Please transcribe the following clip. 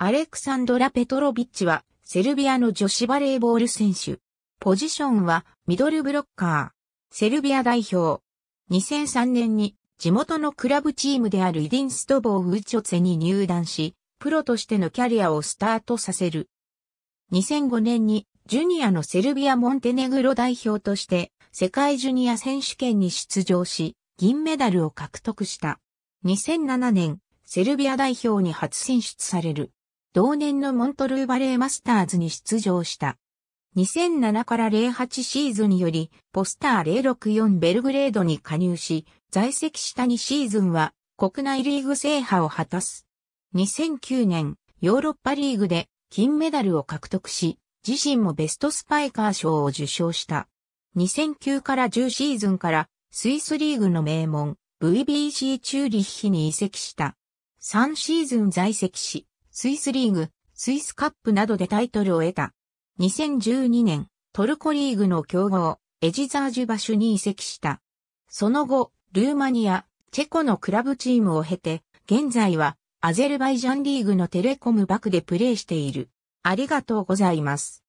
アレクサンドラ・ペトロビッチは、セルビアの女子バレーボール選手。ポジションは、ミドルブロッカー。セルビア代表。2003年に、地元のクラブチームであるイディンストボー・ウーチョツェに入団し、プロとしてのキャリアをスタートさせる。2005年に、ジュニアのセルビア・モンテネグロ代表として、世界ジュニア選手権に出場し、銀メダルを獲得した。2007年、セルビア代表に初選出される。同年のモントルーバレーマスターズに出場した。2007から08シーズンよりポスター064ベルグレードに加入し、在籍した2シーズンは国内リーグ制覇を果たす。2009年、ヨーロッパリーグで金メダルを獲得し、自身もベストスパイカー賞を受賞した。2009から10シーズンからスイスリーグの名門 VBC チューリッヒに移籍した。3シーズン在籍し、スイスリーグ、スイスカップなどでタイトルを得た。2012年、トルコリーグの強豪、エジザージュバシュに移籍した。その後、ルーマニア、チェコのクラブチームを経て、現在は、アゼルバイジャンリーグのテレコムバクでプレーしている。ありがとうございます。